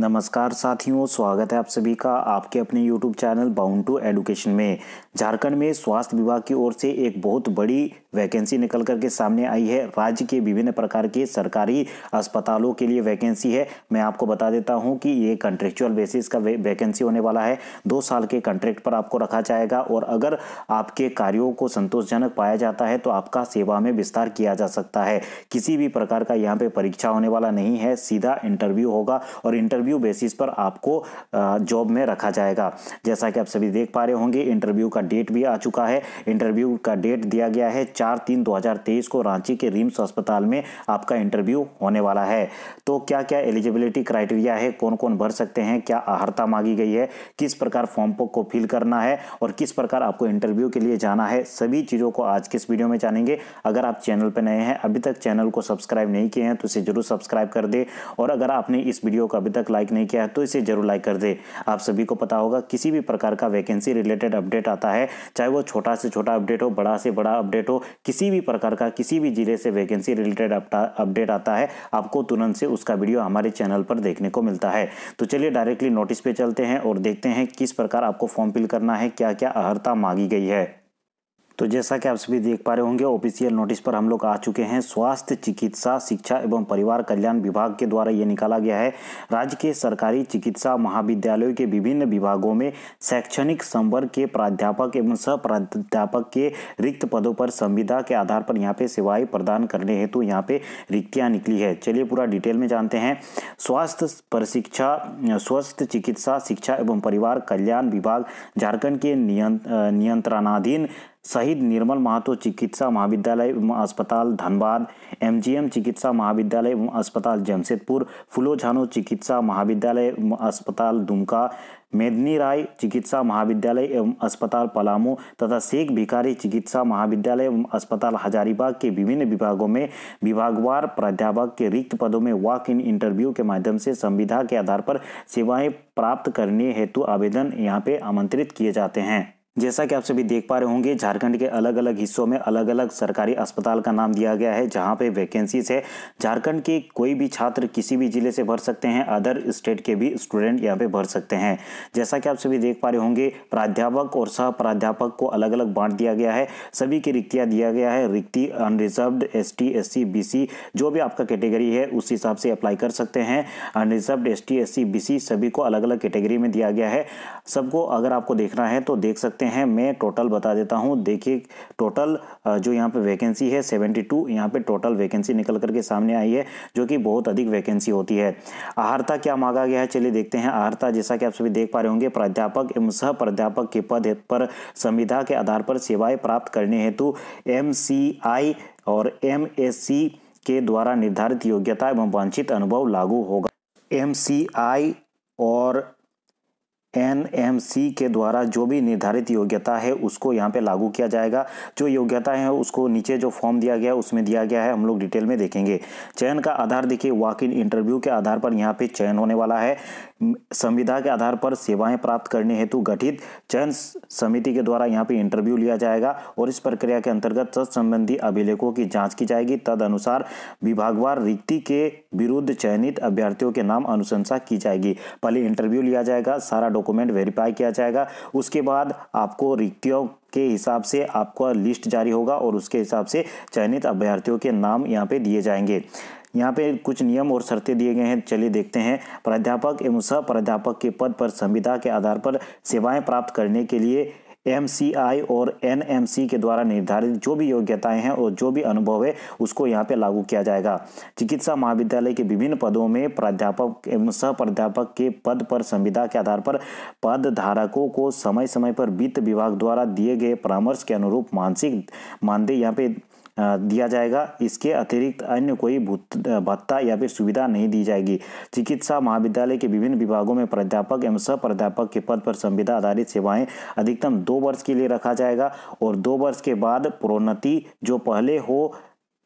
नमस्कार साथियों स्वागत है आप सभी का आपके अपने YouTube channel bound to education में झारखंड में स्वास्थ्य विभाग की ओर से एक बहुत बड़ी वैकेंसी निकल करके सामने आई है राज्य के विभिन्न प्रकार के सरकारी अस्पतालों के लिए वैकेंसी है मैं आपको बता देता हूँ कि ये कंट्रेक्चुअल बेसिस का वैकेंसी होने वाला है दो साल के कंट्रैक्ट पर आपको रखा जाएगा और अगर आपके कार्यों को संतोषजनक पाया जाता है तो आपका सेवा में विस्तार किया जा सकता है किसी भी प्रकार का यहाँ पे परीक्षा होने वाला नहीं है सीधा इंटरव्यू होगा और इंटरव्यू बेसिस पर आपको जॉब में रखा जाएगा जैसा कि आप सभी देख पा रहे होंगे इंटरव्यू का डेट भी आ चुका है इंटरव्यू का डेट दिया गया है चार तीन तेईस को रांची के रिम्स अस्पताल में आपका इंटरव्यू होने वाला है तो क्या क्या एलिजिबिलिटी क्राइटेरिया है कौन कौन भर सकते हैं क्या आहर्ता मांगी गई है किस प्रकार फॉर्म को फिल करना है और किस प्रकार आपको इंटरव्यू के लिए जाना है सभी चीज़ों को आज किस वीडियो में जानेंगे अगर आप चैनल पर नए हैं अभी तक चैनल को सब्सक्राइब नहीं किए हैं तो इसे जरूर सब्सक्राइब कर दे और अगर आपने इस वीडियो को अभी तक लाइक नहीं किया है तो इसे जरूर लाइक कर दे आप सभी को पता होगा किसी भी प्रकार का वैकेंसी रिलेटेड अपडेट आता है चाहे वो छोटा से छोटा अपडेट हो बड़ा से बड़ा अपडेट हो किसी भी प्रकार का किसी भी ज़िले से वैकेंसी रिलेटेड अपडेट आता है आपको तुरंत से उसका वीडियो हमारे चैनल पर देखने को मिलता है तो चलिए डायरेक्टली नोटिस पे चलते हैं और देखते हैं किस प्रकार आपको फॉर्म फिल करना है क्या क्या अर्ता मांगी गई है तो जैसा कि आप सभी देख पा रहे होंगे ऑफिशियल नोटिस पर हम लोग आ चुके हैं स्वास्थ्य चिकित्सा शिक्षा एवं परिवार कल्याण विभाग के द्वारा ये निकाला गया है राज्य के सरकारी चिकित्सा महाविद्यालयों के विभिन्न विभागों में शैक्षणिक संवर्ग के प्राध्यापक एवं सह प्राध्यापक के रिक्त पदों पर संविदा के आधार पर यहाँ पे सेवाएं प्रदान करने हेतु तो यहाँ पे रिक्तियाँ निकली है चलिए पूरा डिटेल में जानते हैं स्वास्थ्य प्रशिक्षा स्वस्थ चिकित्सा शिक्षा एवं परिवार कल्याण विभाग झारखंड के नियंत्रणाधीन शहीद निर्मल महातो चिकित्सा महाविद्यालय एवं अस्पताल धनबाद एमजीएम चिकित्सा महाविद्यालय एवं अस्पताल जमशेदपुर फुलो झानो चिकित्सा महाविद्यालय एवं अस्पताल दुमका मेदनी राय चिकित्सा महाविद्यालय एवं अस्पताल पलामू तथा शेख भिखारी चिकित्सा महाविद्यालय एवं अस्पताल हजारीबाग के विभिन्न विभागों में विभागवार प्राध्यापक के रिक्त पदों में वॉक इन इंटरव्यू के माध्यम से संविधा के आधार पर सेवाएं प्राप्त करने हेतु आवेदन यहाँ पे आमंत्रित किए जाते हैं जैसा कि आप सभी देख पा रहे होंगे झारखंड के अलग अलग हिस्सों में अलग अलग सरकारी अस्पताल का नाम दिया गया है जहां पे वैकेंसीज है झारखंड के कोई भी छात्र किसी भी जिले से भर सकते हैं अदर स्टेट के भी स्टूडेंट यहां पे भर सकते हैं जैसा कि आप सभी देख पा रहे होंगे प्राध्यापक और सह प्राध्यापक को अलग अलग बांट दिया गया है सभी की रिक्तियाँ दिया गया है रिक्ति unreserved S T S C B C जो भी आपका कैटेगरी है उस हिसाब से अप्लाई कर सकते हैं unreserved S T S C B C सभी को अलग अलग कैटेगरी में दिया गया है सबको अगर आपको देखना है तो देख सकते हैं हैं मैं टोटल बता देता हूँ देखिए टोटल जो यहाँ पे वैकेंसी है 72 टू यहाँ पर टोटल वैकेंसी निकल करके सामने आई है जो कि बहुत अधिक वैकेंसी होती है आहारता क्या मांगा गया है चलिए देखते हैं आहारता जैसा कि आप सभी देख पा रहे होंगे प्राध्यापक एवं सह प्राध्यापक के पद पर संविधा के आधार पर सेवाएं प्राप्त करने हेतु एम और एम के द्वारा निर्धारित योग्यता एवं वांछित अनुभव लागू होगा एम और एनएमसी के द्वारा जो भी निर्धारित योग्यता है उसको यहाँ पे लागू किया जाएगा जो योग्यता है उसको नीचे जो फॉर्म दिया गया है उसमें दिया गया है हम लोग डिटेल में देखेंगे चयन का आधार देखिए वॉक इन इंटरव्यू के आधार पर यहाँ पे चयन होने वाला है संविधा के आधार पर सेवाएं प्राप्त करने हेतु गठित चयन समिति के द्वारा यहाँ पे इंटरव्यू लिया जाएगा और इस प्रक्रिया के अंतर्गत संबंधी अभिलेखों की जांच की जाएगी तद अनुसार विभागवार रिक्ति के विरुद्ध चयनित अभ्यर्थियों के नाम अनुशंसा की जाएगी पहले इंटरव्यू लिया जाएगा सारा डॉक्यूमेंट वेरीफाई किया जाएगा उसके बाद आपको रिक्तियों के हिसाब से आपका लिस्ट जारी होगा और उसके हिसाब से चयनित अभ्यर्थियों के नाम यहाँ पे दिए जाएंगे यहाँ पे कुछ नियम और शर्तें दिए गए हैं चलिए देखते हैं प्राध्यापक एवं सह प्राध्यापक के पद पर संविदा के आधार पर सेवाएं प्राप्त करने के लिए एम और एन के द्वारा निर्धारित जो भी योग्यताएं हैं और जो भी अनुभव है उसको यहाँ पे लागू किया जाएगा चिकित्सा महाविद्यालय के विभिन्न पदों में प्राध्यापक एवं सह प्राध्यापक के पद पर संविदा के आधार पर पद धारकों को समय समय पर वित्त विभाग द्वारा दिए गए परामर्श के अनुरूप मानसिक मानदेय यहाँ पे दिया जाएगा इसके अतिरिक्त अन्य कोई भत्ता या फिर सुविधा नहीं दी जाएगी चिकित्सा महाविद्यालय के विभिन्न विभागों में प्राध्यापक एवं सह प्राध्यापक के पद पर संविदा आधारित सेवाएं अधिकतम दो वर्ष के लिए रखा जाएगा और दो वर्ष के बाद प्रोन्नति जो पहले हो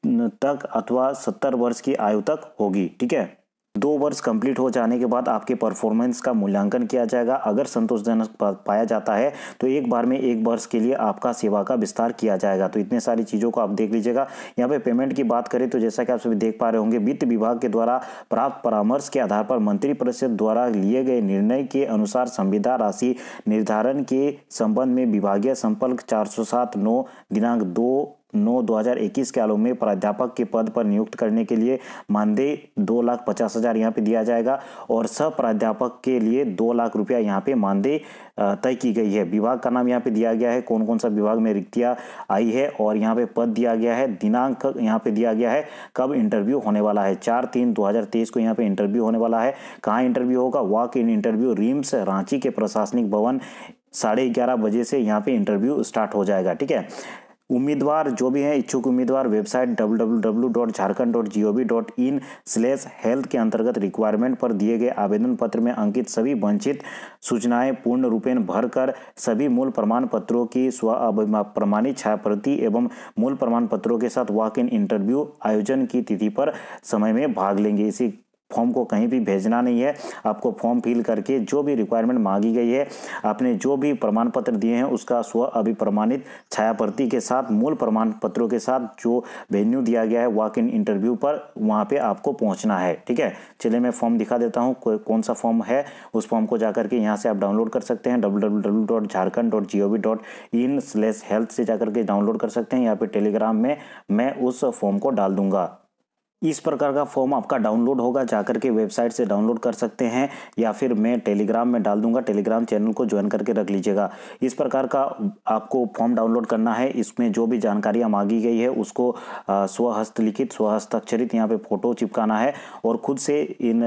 तक अथवा सत्तर वर्ष की आयु तक होगी ठीक है दो वर्ष कंप्लीट हो जाने के बाद आपके परफॉर्मेंस का मूल्यांकन किया जाएगा अगर संतोषजनक पाया जाता है तो एक बार में एक वर्ष के लिए आपका सेवा का विस्तार किया जाएगा तो इतने सारी चीज़ों को आप देख लीजिएगा यहाँ पे पेमेंट की बात करें तो जैसा कि आप सभी देख पा रहे होंगे वित्त विभाग के द्वारा प्राप्त परामर्श के आधार पर मंत्रिपरिषद द्वारा लिए गए निर्णय के अनुसार संविदा राशि निर्धारण के संबंध में विभागीय संपर्क चार सौ दिनांक दो नौ दो हजार इक्कीस के आलोक में प्राध्यापक के पद पर नियुक्त करने के लिए मानदेय दो लाख पचास हज़ार यहाँ पर दिया जाएगा और सब प्राध्यापक के लिए दो लाख रुपया यहाँ पे मानदेय तय की गई है विभाग का नाम यहाँ पे दिया गया है कौन कौन सा विभाग में रिक्तियाँ आई है और यहाँ पे पद दिया गया है दिनांक यहाँ पे दिया गया है कब इंटरव्यू होने वाला है चार तीन दो को यहाँ पे इंटरव्यू होने वाला है कहाँ इंटरव्यू होगा walk in interview RIMS Ranchi के प्रशासनिक भवन साढ़े ग्यारह बजे से यहाँ पे इंटरव्यू स्टार्ट हो जाएगा ठीक है उम्मीदवार जो भी हैं इच्छुक उम्मीदवार वेबसाइट डब्ल्यू स्लेश हेल्थ के अंतर्गत रिक्वायरमेंट पर दिए गए आवेदन पत्र में अंकित सभी वंचित सूचनाएं पूर्ण रूपेण भरकर सभी मूल प्रमाण पत्रों की स्व प्रमाणित छायाप्रति एवं मूल प्रमाण पत्रों के साथ वॉक इन इंटरव्यू आयोजन की तिथि पर समय में भाग लेंगे इसी फॉर्म को कहीं भी भेजना नहीं है आपको फॉर्म फिल करके जो भी रिक्वायरमेंट मांगी गई है आपने जो भी प्रमाण पत्र दिए हैं उसका स्व अभिप्रमाणित छायाप्रति के साथ मूल प्रमाण पत्रों के साथ जो वेन्यू दिया गया है वॉक इन इंटरव्यू पर वहाँ पर आपको पहुँचना है ठीक है चलिए मैं फॉर्म दिखा देता हूँ कौन सा फॉर्म है उस फॉर्म को जाकर के यहाँ से आप डाउनलोड कर सकते हैं डब्ल्यू स्लेश से जाकर के डाउनलोड कर सकते हैं यहाँ पर टेलीग्राम में मैं उस फॉर्म को डाल दूंगा इस प्रकार का फॉर्म आपका डाउनलोड होगा जाकर के वेबसाइट से डाउनलोड कर सकते हैं या फिर मैं टेलीग्राम में डाल दूंगा टेलीग्राम चैनल को ज्वाइन करके रख लीजिएगा इस प्रकार का आपको फॉर्म डाउनलोड करना है इसमें जो भी जानकारियाँ मांगी गई है उसको स्वहस्तलिखित स्वहस्ताक्षरित यहाँ पे फोटो चिपकाना है और खुद से इन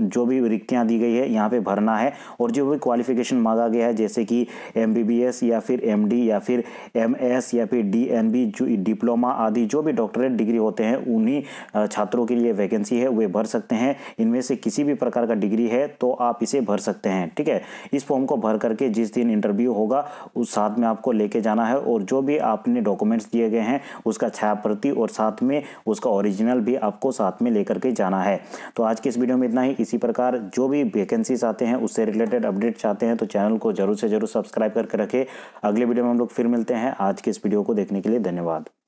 जो भी रिक्तियाँ दी गई है यहाँ पे भरना है और जो भी क्वालिफिकेशन मांगा गया है जैसे कि एम या फिर एम या फिर एम या फिर डी जो डिप्लोमा आदि जो भी डॉक्टरेट डिग्री होते हैं उन्हीं छात्रों के लिए वैकेंसी है वे भर सकते हैं इनमें से किसी भी प्रकार का डिग्री है तो आप इसे भर सकते हैं ठीक है इस फॉर्म को भर करके जिस दिन इंटरव्यू होगा उस साथ में आपको लेके जाना है और जो भी आपने डॉक्यूमेंट्स दिए गए हैं उसका छायाप्रति और साथ में उसका ओरिजिनल भी आपको साथ में लेकर के जाना है तो आज के इस वीडियो में इतना ही इसी प्रकार जो भी वैकेंसीज आते हैं उससे रिलेटेड अपडेट चाहते हैं तो चैनल को जरूर से जरूर सब्सक्राइब करके रखें अगले वीडियो में हम लोग फिर मिलते हैं आज के इस वीडियो को देखने के लिए धन्यवाद